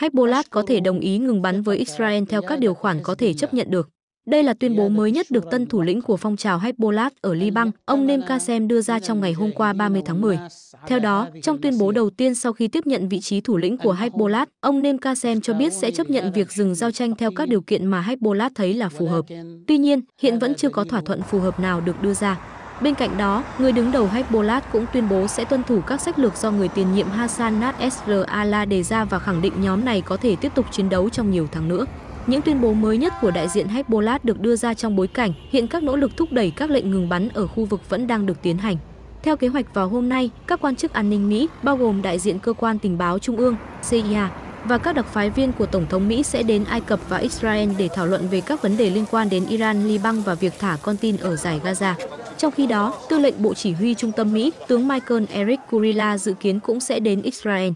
Hezbollah có thể đồng ý ngừng bắn với Israel theo các điều khoản có thể chấp nhận được. Đây là tuyên bố mới nhất được tân thủ lĩnh của phong trào Hezbollah ở Liban, ông Nem Kasem đưa ra trong ngày hôm qua 30 tháng 10. Theo đó, trong tuyên bố đầu tiên sau khi tiếp nhận vị trí thủ lĩnh của Hezbollah, ông Nem Kasem cho biết sẽ chấp nhận việc dừng giao tranh theo các điều kiện mà Hezbollah thấy là phù hợp. Tuy nhiên, hiện vẫn chưa có thỏa thuận phù hợp nào được đưa ra. Bên cạnh đó, người đứng đầu Hezbollah cũng tuyên bố sẽ tuân thủ các sách lược do người tiền nhiệm Hassan Nasr ala đề ra và khẳng định nhóm này có thể tiếp tục chiến đấu trong nhiều tháng nữa. Những tuyên bố mới nhất của đại diện Hezbollah được đưa ra trong bối cảnh hiện các nỗ lực thúc đẩy các lệnh ngừng bắn ở khu vực vẫn đang được tiến hành. Theo kế hoạch vào hôm nay, các quan chức an ninh Mỹ, bao gồm đại diện cơ quan tình báo trung ương CIA và các đặc phái viên của Tổng thống Mỹ sẽ đến Ai Cập và Israel để thảo luận về các vấn đề liên quan đến Iran, Liban và việc thả con tin ở giải Gaza. Trong khi đó, tư lệnh Bộ Chỉ huy Trung tâm Mỹ, tướng Michael Eric Kurila dự kiến cũng sẽ đến Israel.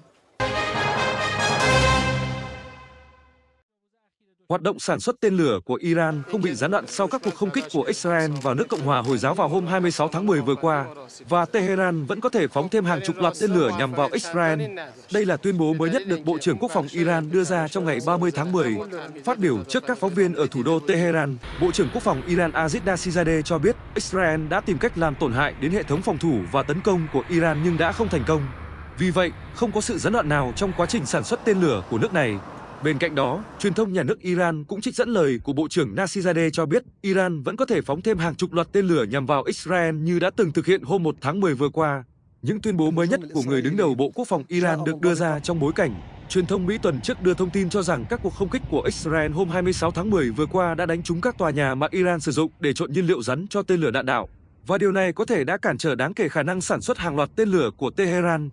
Hoạt động sản xuất tên lửa của Iran không bị gián đoạn sau các cuộc không kích của Israel vào nước Cộng hòa Hồi giáo vào hôm 26 tháng 10 vừa qua, và Tehran vẫn có thể phóng thêm hàng chục loạt tên lửa nhằm vào Israel. Đây là tuyên bố mới nhất được Bộ trưởng Quốc phòng Iran đưa ra trong ngày 30 tháng 10. Phát biểu trước các phóng viên ở thủ đô Tehran, Bộ trưởng Quốc phòng Iran Aziz Dasizadeh cho biết Israel đã tìm cách làm tổn hại đến hệ thống phòng thủ và tấn công của Iran nhưng đã không thành công. Vì vậy, không có sự gián đoạn nào trong quá trình sản xuất tên lửa của nước này. Bên cạnh đó, truyền thông nhà nước Iran cũng trích dẫn lời của Bộ trưởng Nasirzadeh cho biết Iran vẫn có thể phóng thêm hàng chục loạt tên lửa nhằm vào Israel như đã từng thực hiện hôm 1 tháng 10 vừa qua. Những tuyên bố mới nhất của người đứng đầu Bộ Quốc phòng Iran được đưa ra trong bối cảnh truyền thông Mỹ tuần trước đưa thông tin cho rằng các cuộc không kích của Israel hôm 26 tháng 10 vừa qua đã đánh trúng các tòa nhà mà Iran sử dụng để trộn nhiên liệu rắn cho tên lửa đạn đạo. Và điều này có thể đã cản trở đáng kể khả năng sản xuất hàng loạt tên lửa của Tehran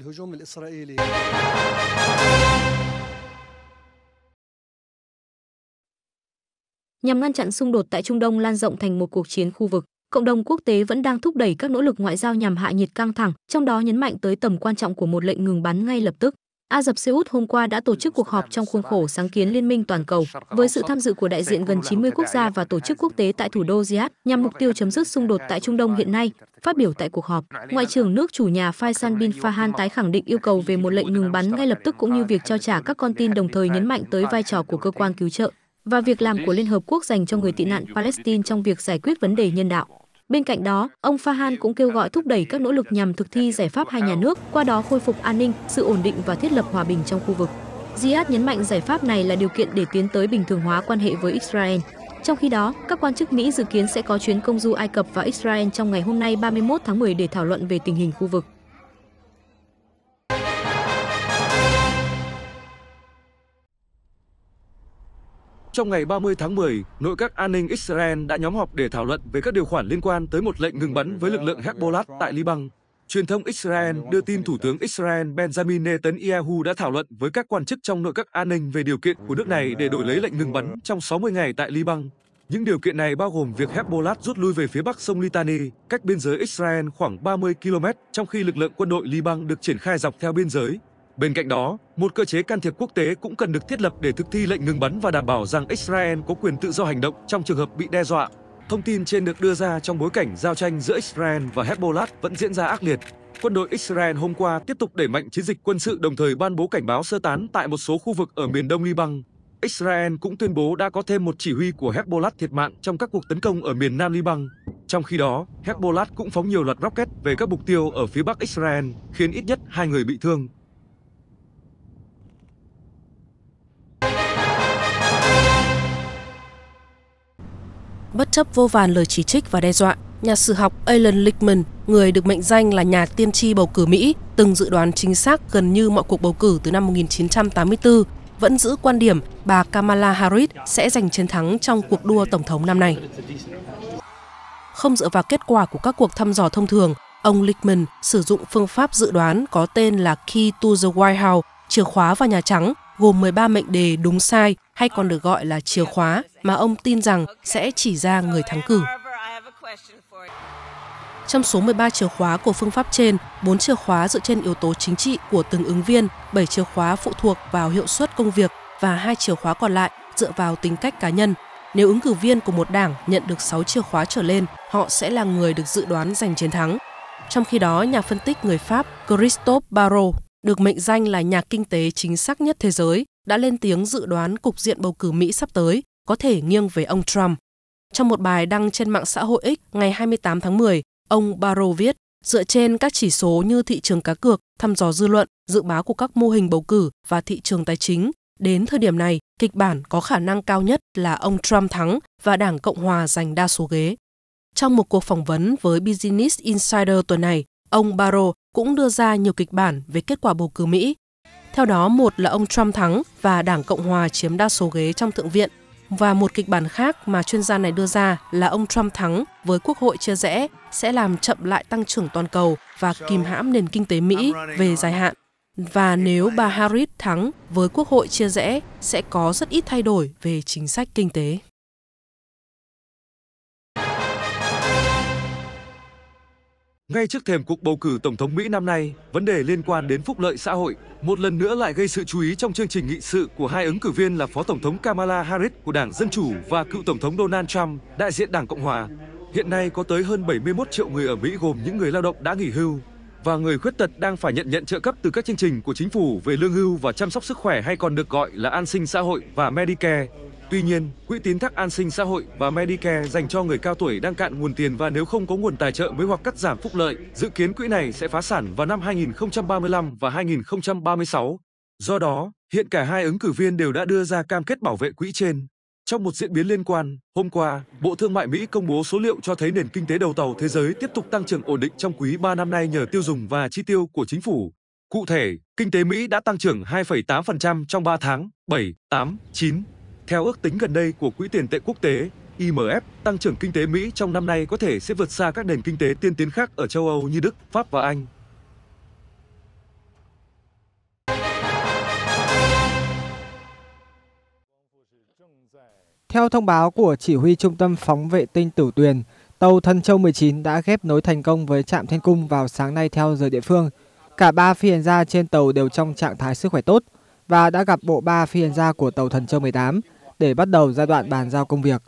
الهجوم الإسرائيلي Nhằm ngăn chặn xung đột tại Trung Đông lan rộng thành một cuộc chiến khu vực, cộng đồng quốc tế vẫn đang thúc đẩy các nỗ lực ngoại giao nhằm hạ nhiệt căng thẳng, trong đó nhấn mạnh tới tầm quan trọng của một lệnh ngừng bắn ngay lập tức. Ả Rập Xê Út hôm qua đã tổ chức cuộc họp trong khuôn khổ sáng kiến Liên minh toàn cầu với sự tham dự của đại diện gần 90 quốc gia và tổ chức quốc tế tại thủ đô Riyadh nhằm mục tiêu chấm dứt xung đột tại Trung Đông hiện nay. Phát biểu tại cuộc họp, Ngoại trưởng nước chủ nhà Faisal bin Farhan tái khẳng định yêu cầu về một lệnh ngừng bắn ngay lập tức cũng như việc trao trả các con tin đồng thời nhấn mạnh tới vai trò của cơ quan cứu trợ và việc làm của Liên Hợp Quốc dành cho người tị nạn Palestine trong việc giải quyết vấn đề nhân đạo. Bên cạnh đó, ông Fahan cũng kêu gọi thúc đẩy các nỗ lực nhằm thực thi giải pháp hai nhà nước, qua đó khôi phục an ninh, sự ổn định và thiết lập hòa bình trong khu vực. Riyadh nhấn mạnh giải pháp này là điều kiện để tiến tới bình thường hóa quan hệ với Israel. Trong khi đó, các quan chức Mỹ dự kiến sẽ có chuyến công du Ai Cập và Israel trong ngày hôm nay 31 tháng 10 để thảo luận về tình hình khu vực. Trong ngày 30 tháng 10, Nội các an ninh Israel đã nhóm họp để thảo luận về các điều khoản liên quan tới một lệnh ngừng bắn với lực lượng Hezbollah tại Liban. Truyền thông Israel đưa tin Thủ tướng Israel Benjamin Netanyahu đã thảo luận với các quan chức trong nội các an ninh về điều kiện của nước này để đổi lấy lệnh ngừng bắn trong 60 ngày tại Liban. Những điều kiện này bao gồm việc Hezbollah rút lui về phía bắc sông Litani, cách biên giới Israel khoảng 30 km, trong khi lực lượng quân đội Liban được triển khai dọc theo biên giới. Bên cạnh đó, một cơ chế can thiệp quốc tế cũng cần được thiết lập để thực thi lệnh ngừng bắn và đảm bảo rằng Israel có quyền tự do hành động trong trường hợp bị đe dọa. Thông tin trên được đưa ra trong bối cảnh giao tranh giữa Israel và Hezbollah vẫn diễn ra ác liệt. Quân đội Israel hôm qua tiếp tục đẩy mạnh chiến dịch quân sự đồng thời ban bố cảnh báo sơ tán tại một số khu vực ở miền đông Liban. Israel cũng tuyên bố đã có thêm một chỉ huy của Hezbollah thiệt mạng trong các cuộc tấn công ở miền nam Liban. Trong khi đó, Hezbollah cũng phóng nhiều loạt rocket về các mục tiêu ở phía bắc Israel, khiến ít nhất hai người bị thương. bất chấp vô vàn lời chỉ trích và đe dọa. Nhà sử học Alan Lichtman, người được mệnh danh là nhà tiên tri bầu cử Mỹ, từng dự đoán chính xác gần như mọi cuộc bầu cử từ năm 1984, vẫn giữ quan điểm bà Kamala Harris sẽ giành chiến thắng trong cuộc đua tổng thống năm nay. Không dựa vào kết quả của các cuộc thăm dò thông thường, ông Lichtman sử dụng phương pháp dự đoán có tên là Key to the White House, chìa khóa vào Nhà Trắng, gồm 13 mệnh đề đúng sai hay còn được gọi là chìa khóa mà ông tin rằng sẽ chỉ ra người thắng cử. Trong số 13 chìa khóa của phương pháp trên, 4 chìa khóa dựa trên yếu tố chính trị của từng ứng viên, 7 chìa khóa phụ thuộc vào hiệu suất công việc và 2 chìa khóa còn lại dựa vào tính cách cá nhân. Nếu ứng cử viên của một đảng nhận được 6 chìa khóa trở lên, họ sẽ là người được dự đoán giành chiến thắng. Trong khi đó, nhà phân tích người Pháp Christophe Barrault được mệnh danh là nhà kinh tế chính xác nhất thế giới, đã lên tiếng dự đoán cục diện bầu cử Mỹ sắp tới có thể nghiêng về ông Trump. Trong một bài đăng trên mạng xã hội X ngày 28 tháng 10, ông Barrow viết, dựa trên các chỉ số như thị trường cá cược, thăm dò dư luận, dự báo của các mô hình bầu cử và thị trường tài chính, đến thời điểm này, kịch bản có khả năng cao nhất là ông Trump thắng và Đảng Cộng hòa giành đa số ghế. Trong một cuộc phỏng vấn với Business Insider tuần này, ông Barrow cũng đưa ra nhiều kịch bản về kết quả bầu cử Mỹ. Theo đó, một là ông Trump thắng và Đảng Cộng Hòa chiếm đa số ghế trong Thượng viện, và một kịch bản khác mà chuyên gia này đưa ra là ông Trump thắng với Quốc hội chia rẽ sẽ làm chậm lại tăng trưởng toàn cầu và kìm hãm nền kinh tế Mỹ về dài hạn. Và nếu bà Harris thắng với Quốc hội chia rẽ sẽ có rất ít thay đổi về chính sách kinh tế. Ngay trước thềm cuộc bầu cử Tổng thống Mỹ năm nay, vấn đề liên quan đến phúc lợi xã hội một lần nữa lại gây sự chú ý trong chương trình nghị sự của hai ứng cử viên là Phó Tổng thống Kamala Harris của Đảng Dân Chủ và cựu Tổng thống Donald Trump, đại diện Đảng Cộng Hòa. Hiện nay có tới hơn 71 triệu người ở Mỹ gồm những người lao động đã nghỉ hưu và người khuyết tật đang phải nhận nhận trợ cấp từ các chương trình của chính phủ về lương hưu và chăm sóc sức khỏe hay còn được gọi là an sinh xã hội và Medicare. Tuy nhiên, quỹ tín thác an sinh xã hội và Medicare dành cho người cao tuổi đang cạn nguồn tiền và nếu không có nguồn tài trợ mới hoặc cắt giảm phúc lợi, dự kiến quỹ này sẽ phá sản vào năm 2035 và 2036. Do đó, hiện cả hai ứng cử viên đều đã đưa ra cam kết bảo vệ quỹ trên. Trong một diễn biến liên quan, hôm qua, Bộ Thương mại Mỹ công bố số liệu cho thấy nền kinh tế đầu tàu thế giới tiếp tục tăng trưởng ổn định trong quý 3 năm nay nhờ tiêu dùng và chi tiêu của chính phủ. Cụ thể, kinh tế Mỹ đã tăng trưởng 2,8% trong 3 tháng, 7, 8, 9, theo ước tính gần đây của Quỹ tiền tệ quốc tế IMF, tăng trưởng kinh tế Mỹ trong năm nay có thể sẽ vượt xa các nền kinh tế tiên tiến khác ở châu Âu như Đức, Pháp và Anh. Theo thông báo của chỉ huy trung tâm phóng vệ tinh Tử Tuyền, tàu Thần Châu 19 đã ghép nối thành công với trạm Thiên Cung vào sáng nay theo giờ địa phương. Cả ba phi hành gia trên tàu đều trong trạng thái sức khỏe tốt và đã gặp bộ ba phi hành gia của tàu Thần Châu 18 để bắt đầu giai đoạn bàn giao công việc.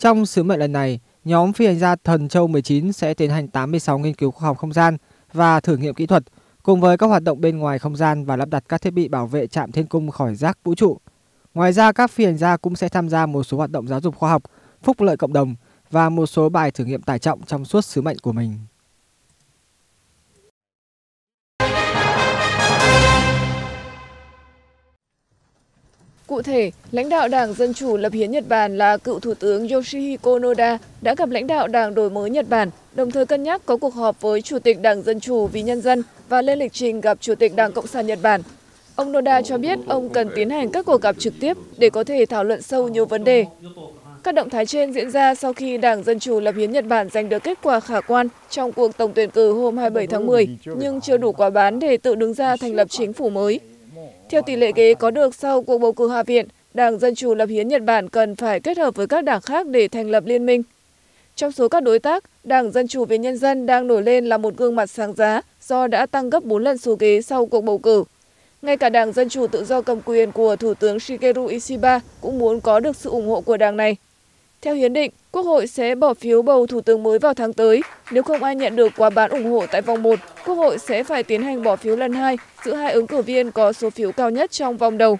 Trong sứ mệnh lần này, nhóm phi hành gia Thần Châu 19 sẽ tiến hành 86 nghiên cứu khoa học không gian và thử nghiệm kỹ thuật, cùng với các hoạt động bên ngoài không gian và lắp đặt các thiết bị bảo vệ trạm thiên cung khỏi rác vũ trụ. Ngoài ra, các phi hành gia cũng sẽ tham gia một số hoạt động giáo dục khoa học, phúc lợi cộng đồng và một số bài thử nghiệm tải trọng trong suốt sứ mệnh của mình. Cụ thể, lãnh đạo Đảng Dân Chủ lập hiến Nhật Bản là cựu Thủ tướng Yoshihiko Noda đã gặp lãnh đạo Đảng Đổi mới Nhật Bản, đồng thời cân nhắc có cuộc họp với Chủ tịch Đảng Dân Chủ vì Nhân dân và lên lịch trình gặp Chủ tịch Đảng Cộng sản Nhật Bản. Ông Noda cho biết ông cần tiến hành các cuộc gặp trực tiếp để có thể thảo luận sâu nhiều vấn đề. Các động thái trên diễn ra sau khi Đảng Dân Chủ lập hiến Nhật Bản giành được kết quả khả quan trong cuộc tổng tuyển cử hôm 27 tháng 10, nhưng chưa đủ quả bán để tự đứng ra thành lập chính phủ mới. Theo tỷ lệ ghế có được sau cuộc bầu cử Hạ viện, Đảng Dân Chủ lập hiến Nhật Bản cần phải kết hợp với các đảng khác để thành lập liên minh. Trong số các đối tác, Đảng Dân Chủ về Nhân dân đang nổi lên là một gương mặt sáng giá do đã tăng gấp 4 lần số ghế sau cuộc bầu cử. Ngay cả Đảng Dân Chủ tự do cầm quyền của Thủ tướng Shigeru Ishiba cũng muốn có được sự ủng hộ của đảng này. Theo hiến định, Quốc hội sẽ bỏ phiếu bầu thủ tướng mới vào tháng tới. Nếu không ai nhận được quá bán ủng hộ tại vòng 1, Quốc hội sẽ phải tiến hành bỏ phiếu lần 2 giữa hai ứng cử viên có số phiếu cao nhất trong vòng đầu.